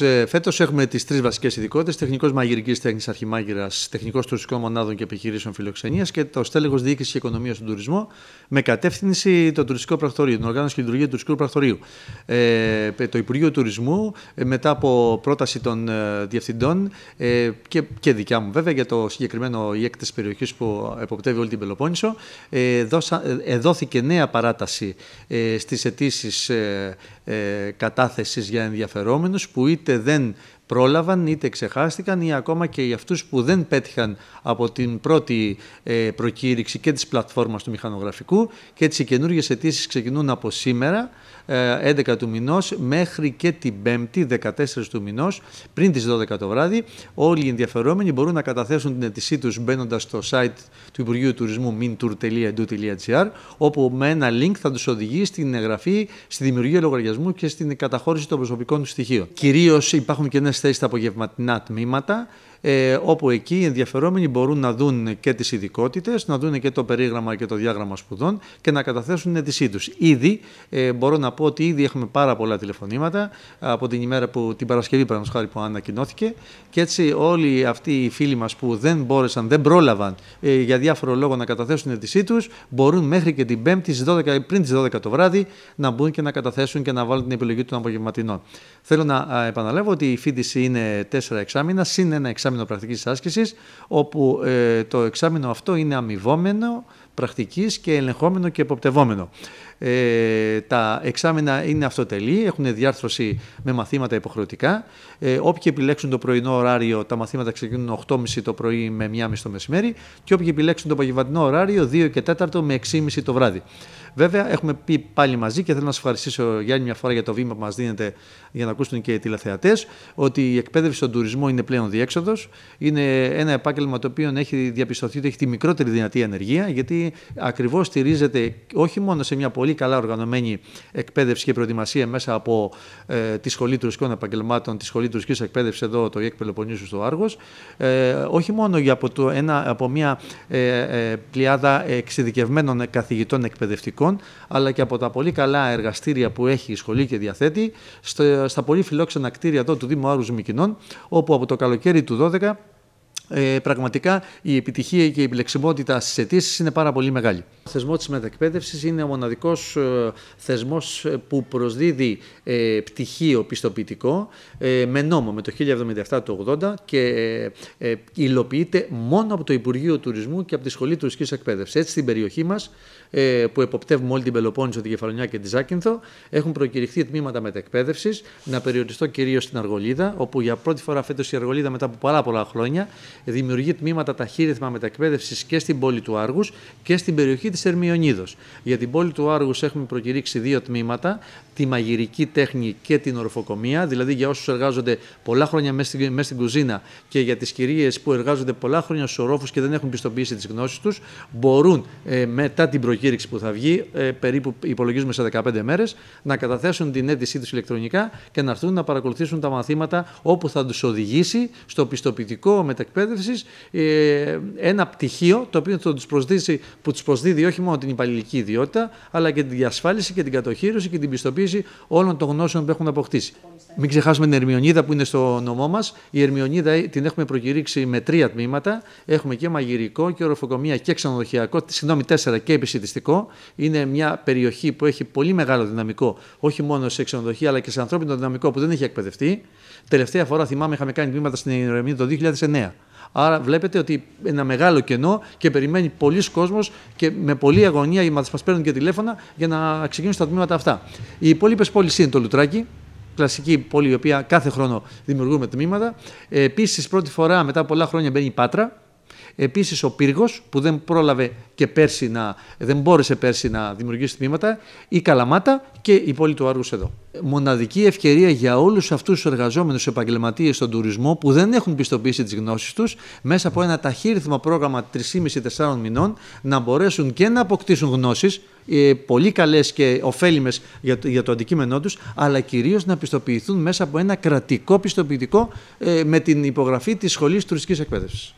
Ε, φέτος έχουμε τις τρεις βασικές ειδικότητες: τεχνικός μαγειρικής τέχνης αρχιμάγειρα, τεχνικός τουριστικών μονάδων και επιχειρήσεων φιλοξενίας και το στέλεχος διοίκησης και οικονομίας στον τουρισμό με κατεύθυνση το τουριστικό πρακτορείο, την οργάνωση και λειτουργία του τουριστικού πρακτορείου. Ε, το Υπουργείο Τουρισμού, ε, μετά από πρόταση των ε, διευθυντών και, και δικιά μου βέβαια για το συγκεκριμένο η τη περιοχής που εποπτεύει όλη την Πελοπόννησο, ε, δόθηκε νέα παράταση ε, στις αιτήσεις κατάθεσης για ενδιαφερόμενους που είτε then πρόλαβαν είτε ξεχάστηκαν ή ακόμα και για αυτούς που δεν πέτυχαν από την πρώτη ε, προκήρυξη και της πλατφόρμας του μηχανογραφικού και έτσι οι καινούργιες αιτήσεις ξεκινούν από σήμερα 11 ε, του μηνός μέχρι και την 5η 14 του μηνός πριν τις 12 το βράδυ όλοι οι ενδιαφερόμενοι μπορούν να καταθέσουν την αιτησή τους μπαίνοντας στο site του Υπουργείου Τουρισμού mintour.edu.gr όπου με ένα link θα τους οδηγεί στην εγγραφή, στη δημιουργία λογαριασμού και στην καταχώρηση των προσωπικών τους στοιχείων. Κυρίως υπάρχουν και θέσει στα απογευματινά τμήματα ε, όπου εκεί οι ενδιαφερόμενοι μπορούν να δουν και τις ειδικότητες, να δουν και το περίγραμμα και το διάγραμμα σπουδών και να καταθέσουν τις τους. Ήδη ε, μπορώ να πω ότι ήδη έχουμε πάρα πολλά τηλεφωνήματα από την ημέρα που την Παρασκευή χάρη που ανακοινώθηκε και έτσι όλοι αυτοί οι φίλοι μας που δεν μπόρεσαν, δεν πρόλαβαν ε, για διάφορο λόγο να καταθέσουν τη τους, μπορούν μέχρι και την Πέμπτη πριν τις 12 το βράδυ να μπουν και να καταθέσουν και να βάλουν την επιλογή των απογευματινών. Θέλω να επαναλάβω ότι η φίτηση είναι τέσσερα εξάμηνα, συν ένα εξάμηνα εξάμεινο πρακτικής άσκησης, όπου ε, το εξάμεινο αυτό είναι αμοιβόμενο, πρακτικής και ελεγχόμενο και εποπτευόμενο. Ε, τα εξάμενα είναι αυτοτελή, έχουν διάρθρωση με μαθήματα υποχρεωτικά. Ε, όποιοι επιλέξουν το πρωινό ωράριο, τα μαθήματα ξεκινούν 8.30 το πρωί με 1.30 το μεσημέρι και όποιοι επιλέξουν το απογευματινό ωράριο 2 και 4 με 6.30 το βράδυ. Βέβαια, έχουμε πει πάλι μαζί και θέλω να σας ευχαριστήσω για άλλη μια φορά για το βήμα που μας δίνετε για να ακούσουν και οι τηλεθεατές ότι η εκπαίδευση στον τουρισμό είναι πλέον διέξοδος. Είναι ένα επάγγελμα το οποίο έχει διαπιστωθεί ότι έχει τη μικρότερη δυνατή ενέργεια γιατί ακριβώς στηρίζεται όχι μόνο σε μια πολύ πολύ καλά οργανωμένη εκπαίδευση και προετοιμασία μέσα από ε, τη Σχολή Τουρκικών Επαγγελμάτων, τη Σχολή Τουρκική Εκπαίδευσης εδώ, το ΙΕΚ Πελοποννήσου στο Άργος. Ε, όχι μόνο για από, το, ένα, από μια ε, ε, πλειάδα εξειδικευμένων καθηγητών εκπαιδευτικών, αλλά και από τα πολύ καλά εργαστήρια που έχει η σχολή και διαθέτει, στα πολύ φιλόξενα κτίρια εδώ του Δήμου Άργου Μικινών, όπου από το καλοκαίρι του 12 ε, πραγματικά η επιτυχία και η πλεξιμότητα στις αιτήσεις είναι πάρα πολύ μεγάλη. Ο θεσμός της μετακπαίδευση είναι ο μοναδικός ε, θεσμός ε, που προσδίδει ε, πτυχίο πιστοποιητικό ε, με νόμο με το 1077 του 80 και ε, υλοποιείται μόνο από το Υπουργείο Τουρισμού και από τη Σχολή Τουριστικής Εκπαίδευσης. Έτσι στην περιοχή μας που εποπτεύουμε όλη την Πελοπόννησο, την Κεφαλονιά και τη Ζάκυνθο, έχουν προκηρυχθεί τμήματα μετακπαίδευση Να περιοριστώ κυρίως στην Αργολίδα, όπου για πρώτη φορά φέτος η Αργολίδα μετά από πάρα πολλά χρόνια δημιουργεί τμήματα ταχύρυθμα μετακπαίδευσης και στην πόλη του Άργους και στην περιοχή της Ερμιονίδος. Για την πόλη του Άργους έχουμε προκηρύξει δύο τμήματα, τη μαγειρική τέχνη και την ορφοκομεία, δηλαδή για όσους εργάζονται πολλά χρόνια μέσα στην, κουζίνα και για τις κυρίες που εργάζονται πολλά χρόνια στους ορόφους και δεν έχουν πιστοποιήσει τις γνώσεις τους, μπορούν ε, μετά την προκήρυξη που θα βγει, ε, περίπου υπολογίζουμε σε 15 μέρες, να καταθέσουν την αίτησή τους ηλεκτρονικά και να έρθουν να παρακολουθήσουν τα μαθήματα όπου θα τους οδηγήσει στο πιστοποιητικό μετακπαίδευση ε, ένα πτυχίο το οποίο θα τους προσδίσει, που τους προσδίδει όχι μόνο την υπαλληλική ιδιότητα αλλά και την διασφάλιση και την κατοχήρωση και την πιστοποίηση όλων των γνώσεων που έχουν αποκτήσει. Μην ξεχάσουμε την Ερμιονίδα που είναι στο νομό μας. Η Ερμιονίδα ε, την έχουμε προκηρύξει με τρία τμήματα. Έχουμε και μαγειρικό και οροφοκομεία και ξενοδοχειακό, συγγνώμη, τέσσερα και επισητιστικό. Είναι μια περιοχή που έχει πολύ μεγάλο δυναμικό, όχι μόνο σε ξενοδοχεία αλλά και σε ανθρώπινο δυναμικό που δεν έχει εκπαιδευτεί. Τελευταία φορά θυμάμαι είχαμε κάνει τμήματα στην Ερμιονίδα το 2009. Άρα βλέπετε ότι ένα μεγάλο κενό και περιμένει πολλοί κόσμος και με πολλή αγωνία οι μας παίρνουν και τηλέφωνα για να ξεκινήσουν τα τμήματα αυτά. Οι υπόλοιπες πόλεις είναι το Λουτράκι, κλασική πόλη η οποία κάθε χρόνο δημιουργούμε τμήματα. Ε, Επίσης, πρώτη φορά μετά πολλά χρόνια μπαίνει η Πάτρα Επίσης ο πύργος που δεν πρόλαβε και πέρσι να, δεν μπόρεσε πέρσι να δημιουργήσει τμήματα, η Καλαμάτα και η πόλη του Άργου εδώ. Μοναδική ευκαιρία για όλους αυτούς τους εργαζόμενους επαγγελματίες στον τουρισμό που δεν έχουν πιστοποίησει τις γνώσεις τους μέσα από ένα ταχύρυθμα πρόγραμμα 3,5-4 μηνών να μπορέσουν και να αποκτήσουν γνώσεις ε, πολύ καλές και ωφέλιμες για, για το αντικείμενό τους, αλλά κυρίως να πιστοποιηθούν μέσα από ένα κρατικό πιστοποιητικό ε, με την υπογραφή της Σχολής Τουριστικής Εκπαίδευσης.